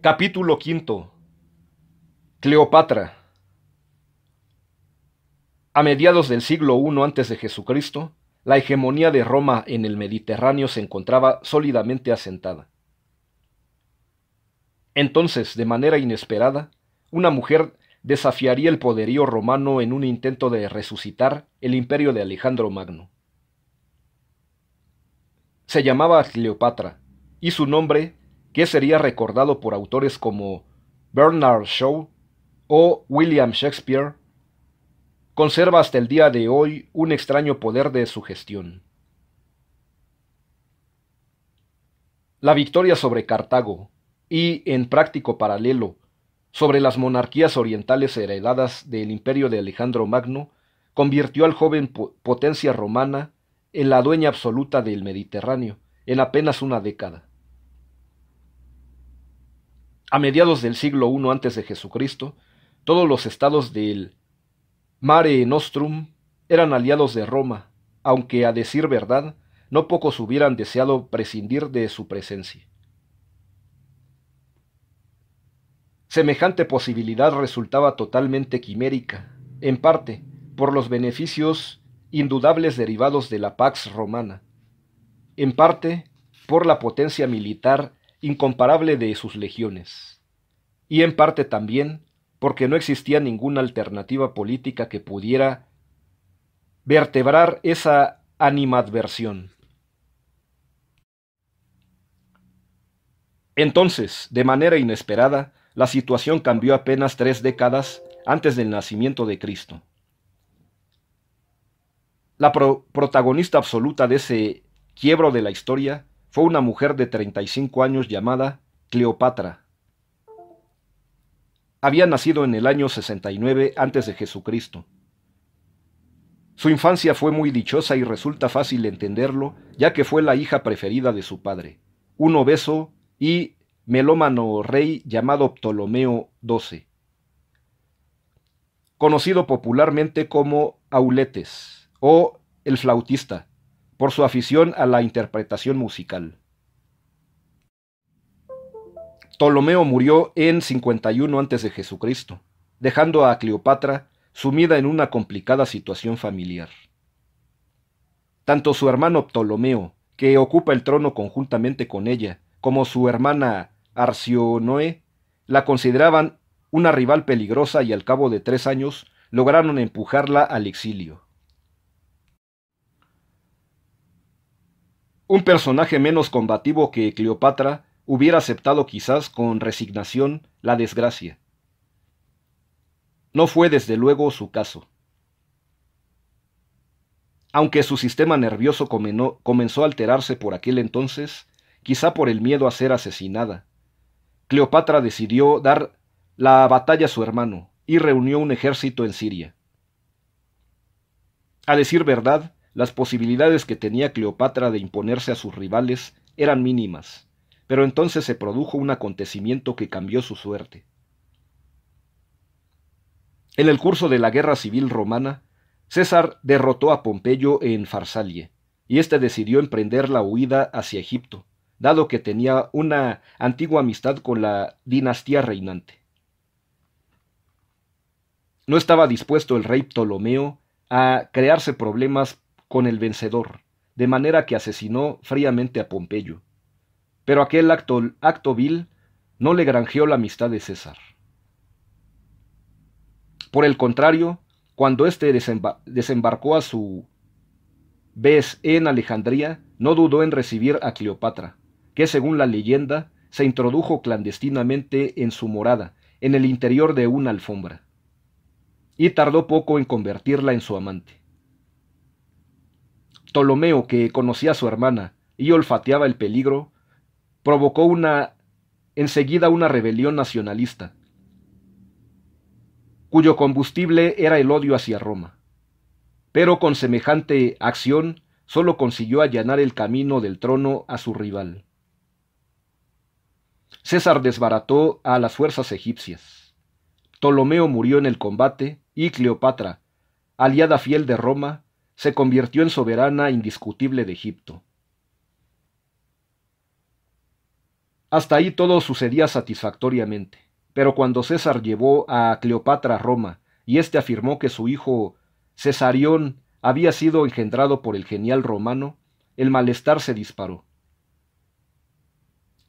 Capítulo V Cleopatra. A mediados del siglo I antes de Jesucristo, la hegemonía de Roma en el Mediterráneo se encontraba sólidamente asentada. Entonces, de manera inesperada, una mujer desafiaría el poderío romano en un intento de resucitar el imperio de Alejandro Magno. Se llamaba Cleopatra, y su nombre que sería recordado por autores como Bernard Shaw o William Shakespeare, conserva hasta el día de hoy un extraño poder de sugestión. La victoria sobre Cartago y, en práctico paralelo, sobre las monarquías orientales heredadas del imperio de Alejandro Magno, convirtió al joven potencia romana en la dueña absoluta del Mediterráneo en apenas una década. A mediados del siglo I antes de Jesucristo, todos los estados del Mare Nostrum eran aliados de Roma, aunque a decir verdad, no pocos hubieran deseado prescindir de su presencia. Semejante posibilidad resultaba totalmente quimérica, en parte por los beneficios indudables derivados de la Pax Romana, en parte por la potencia militar incomparable de sus legiones, y en parte también porque no existía ninguna alternativa política que pudiera vertebrar esa animadversión. Entonces, de manera inesperada, la situación cambió apenas tres décadas antes del nacimiento de Cristo. La protagonista absoluta de ese quiebro de la historia fue una mujer de 35 años llamada Cleopatra. Había nacido en el año 69 antes de Jesucristo. Su infancia fue muy dichosa y resulta fácil entenderlo, ya que fue la hija preferida de su padre, un obeso y melómano rey llamado Ptolomeo XII, conocido popularmente como Auletes o el flautista, por su afición a la interpretación musical. Ptolomeo murió en 51 a.C., dejando a Cleopatra sumida en una complicada situación familiar. Tanto su hermano Ptolomeo, que ocupa el trono conjuntamente con ella, como su hermana Arcionoe, la consideraban una rival peligrosa y al cabo de tres años lograron empujarla al exilio. Un personaje menos combativo que Cleopatra hubiera aceptado quizás con resignación la desgracia. No fue desde luego su caso. Aunque su sistema nervioso comenzó a alterarse por aquel entonces, quizá por el miedo a ser asesinada, Cleopatra decidió dar la batalla a su hermano y reunió un ejército en Siria. A decir verdad, las posibilidades que tenía Cleopatra de imponerse a sus rivales eran mínimas, pero entonces se produjo un acontecimiento que cambió su suerte. En el curso de la guerra civil romana, César derrotó a Pompeyo en Farsalie, y éste decidió emprender la huida hacia Egipto, dado que tenía una antigua amistad con la dinastía reinante. No estaba dispuesto el rey Ptolomeo a crearse problemas con el vencedor, de manera que asesinó fríamente a Pompeyo. Pero aquel acto, vil no le granjeó la amistad de César. Por el contrario, cuando éste desembarcó a su vez en Alejandría, no dudó en recibir a Cleopatra, que según la leyenda se introdujo clandestinamente en su morada, en el interior de una alfombra, y tardó poco en convertirla en su amante. Ptolomeo, que conocía a su hermana y olfateaba el peligro, provocó una enseguida una rebelión nacionalista, cuyo combustible era el odio hacia Roma. Pero con semejante acción solo consiguió allanar el camino del trono a su rival. César desbarató a las fuerzas egipcias. Ptolomeo murió en el combate y Cleopatra, aliada fiel de Roma, se convirtió en soberana indiscutible de Egipto. Hasta ahí todo sucedía satisfactoriamente, pero cuando César llevó a Cleopatra a Roma y éste afirmó que su hijo Cesarión había sido engendrado por el genial romano, el malestar se disparó.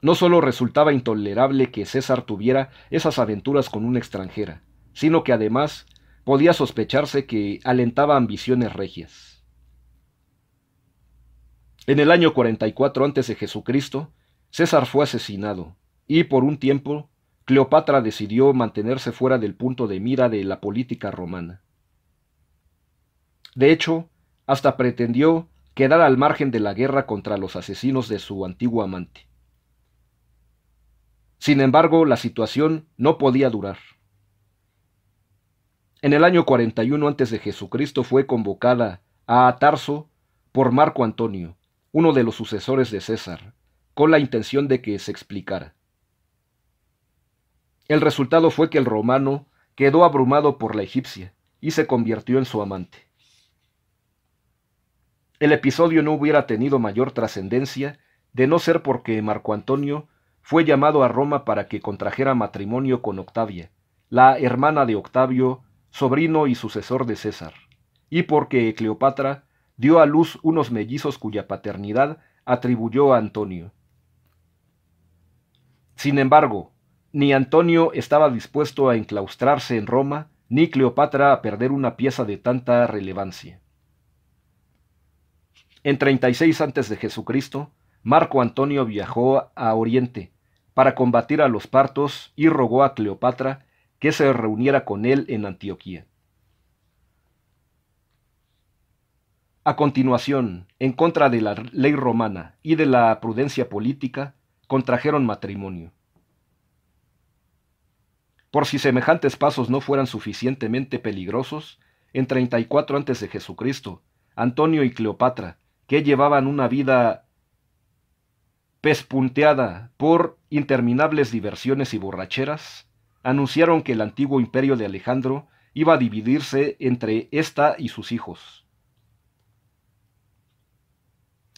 No solo resultaba intolerable que César tuviera esas aventuras con una extranjera, sino que además podía sospecharse que alentaba ambiciones regias. En el año 44 antes de Jesucristo, César fue asesinado y por un tiempo Cleopatra decidió mantenerse fuera del punto de mira de la política romana. De hecho, hasta pretendió quedar al margen de la guerra contra los asesinos de su antiguo amante. Sin embargo, la situación no podía durar. En el año 41 antes de Jesucristo fue convocada a Tarso por Marco Antonio, uno de los sucesores de César, con la intención de que se explicara. El resultado fue que el romano quedó abrumado por la egipcia y se convirtió en su amante. El episodio no hubiera tenido mayor trascendencia de no ser porque Marco Antonio fue llamado a Roma para que contrajera matrimonio con Octavia, la hermana de Octavio sobrino y sucesor de César, y porque Cleopatra dio a luz unos mellizos cuya paternidad atribuyó a Antonio. Sin embargo, ni Antonio estaba dispuesto a enclaustrarse en Roma, ni Cleopatra a perder una pieza de tanta relevancia. En 36 antes de Jesucristo, Marco Antonio viajó a Oriente para combatir a los partos y rogó a Cleopatra que se reuniera con él en Antioquía. A continuación, en contra de la ley romana y de la prudencia política, contrajeron matrimonio. Por si semejantes pasos no fueran suficientemente peligrosos, en 34 antes de Jesucristo, Antonio y Cleopatra, que llevaban una vida pespunteada por interminables diversiones y borracheras, anunciaron que el antiguo imperio de Alejandro iba a dividirse entre ésta y sus hijos.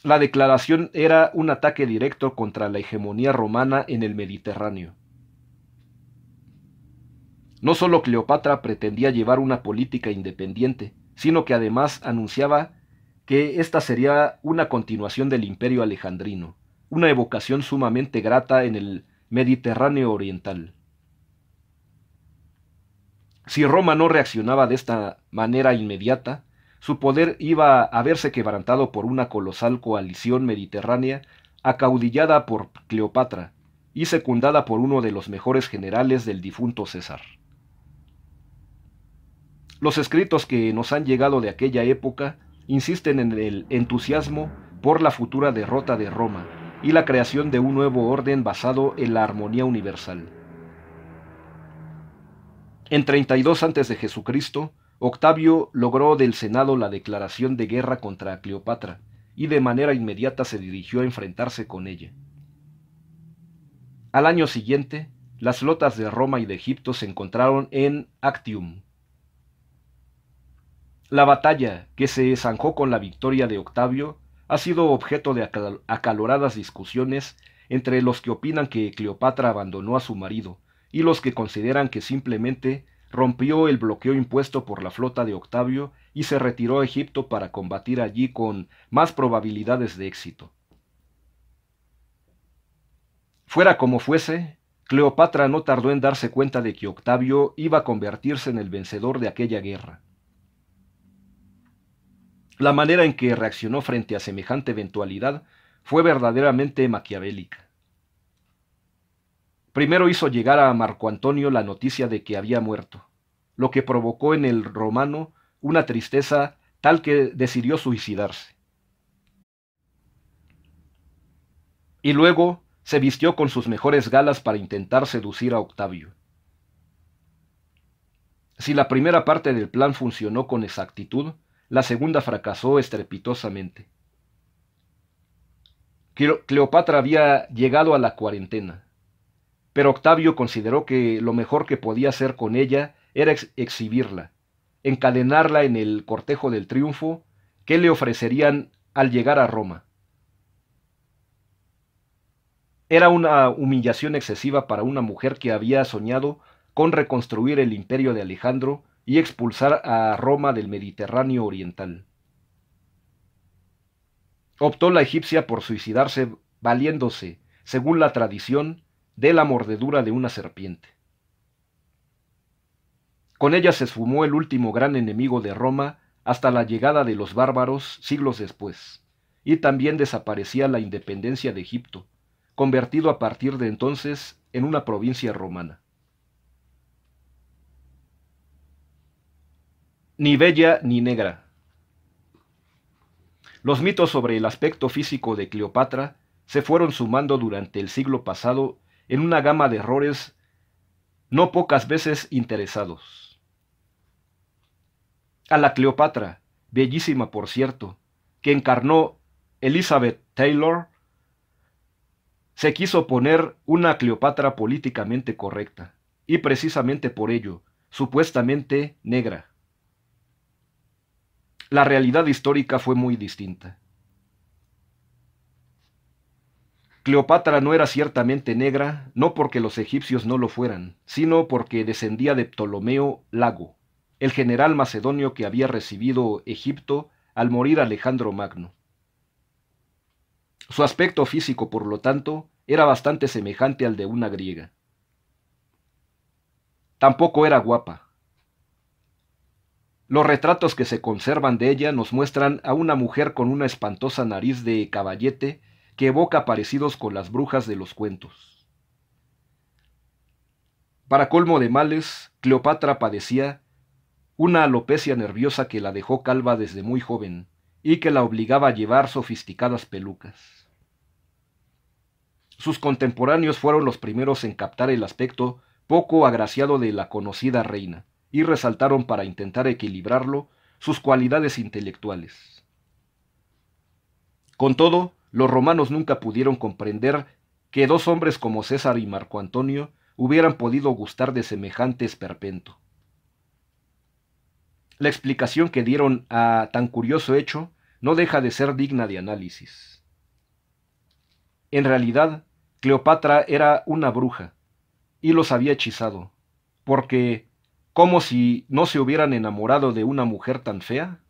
La declaración era un ataque directo contra la hegemonía romana en el Mediterráneo. No solo Cleopatra pretendía llevar una política independiente, sino que además anunciaba que esta sería una continuación del imperio alejandrino, una evocación sumamente grata en el Mediterráneo oriental. Si Roma no reaccionaba de esta manera inmediata, su poder iba a verse quebrantado por una colosal coalición mediterránea acaudillada por Cleopatra y secundada por uno de los mejores generales del difunto César. Los escritos que nos han llegado de aquella época insisten en el entusiasmo por la futura derrota de Roma y la creación de un nuevo orden basado en la armonía universal. En 32 antes de Jesucristo, Octavio logró del Senado la declaración de guerra contra Cleopatra y de manera inmediata se dirigió a enfrentarse con ella. Al año siguiente, las flotas de Roma y de Egipto se encontraron en Actium. La batalla, que se zanjó con la victoria de Octavio, ha sido objeto de acaloradas discusiones entre los que opinan que Cleopatra abandonó a su marido y los que consideran que simplemente rompió el bloqueo impuesto por la flota de Octavio y se retiró a Egipto para combatir allí con más probabilidades de éxito. Fuera como fuese, Cleopatra no tardó en darse cuenta de que Octavio iba a convertirse en el vencedor de aquella guerra. La manera en que reaccionó frente a semejante eventualidad fue verdaderamente maquiavélica. Primero hizo llegar a Marco Antonio la noticia de que había muerto, lo que provocó en el romano una tristeza tal que decidió suicidarse. Y luego se vistió con sus mejores galas para intentar seducir a Octavio. Si la primera parte del plan funcionó con exactitud, la segunda fracasó estrepitosamente. Cleopatra había llegado a la cuarentena pero Octavio consideró que lo mejor que podía hacer con ella era exhibirla, encadenarla en el cortejo del triunfo que le ofrecerían al llegar a Roma. Era una humillación excesiva para una mujer que había soñado con reconstruir el imperio de Alejandro y expulsar a Roma del Mediterráneo oriental. Optó la egipcia por suicidarse valiéndose, según la tradición, de la mordedura de una serpiente. Con ella se esfumó el último gran enemigo de Roma hasta la llegada de los bárbaros siglos después, y también desaparecía la independencia de Egipto, convertido a partir de entonces en una provincia romana. Ni bella ni negra. Los mitos sobre el aspecto físico de Cleopatra se fueron sumando durante el siglo pasado en una gama de errores no pocas veces interesados. A la Cleopatra, bellísima por cierto, que encarnó Elizabeth Taylor, se quiso poner una Cleopatra políticamente correcta, y precisamente por ello, supuestamente negra. La realidad histórica fue muy distinta. Cleopatra no era ciertamente negra, no porque los egipcios no lo fueran, sino porque descendía de Ptolomeo Lago, el general macedonio que había recibido Egipto al morir Alejandro Magno. Su aspecto físico, por lo tanto, era bastante semejante al de una griega. Tampoco era guapa. Los retratos que se conservan de ella nos muestran a una mujer con una espantosa nariz de caballete que evoca parecidos con las brujas de los cuentos. Para colmo de males, Cleopatra padecía una alopecia nerviosa que la dejó calva desde muy joven y que la obligaba a llevar sofisticadas pelucas. Sus contemporáneos fueron los primeros en captar el aspecto poco agraciado de la conocida reina, y resaltaron para intentar equilibrarlo sus cualidades intelectuales. Con todo, los romanos nunca pudieron comprender que dos hombres como César y Marco Antonio hubieran podido gustar de semejante esperpento. La explicación que dieron a tan curioso hecho no deja de ser digna de análisis. En realidad, Cleopatra era una bruja, y los había hechizado, porque, como si no se hubieran enamorado de una mujer tan fea?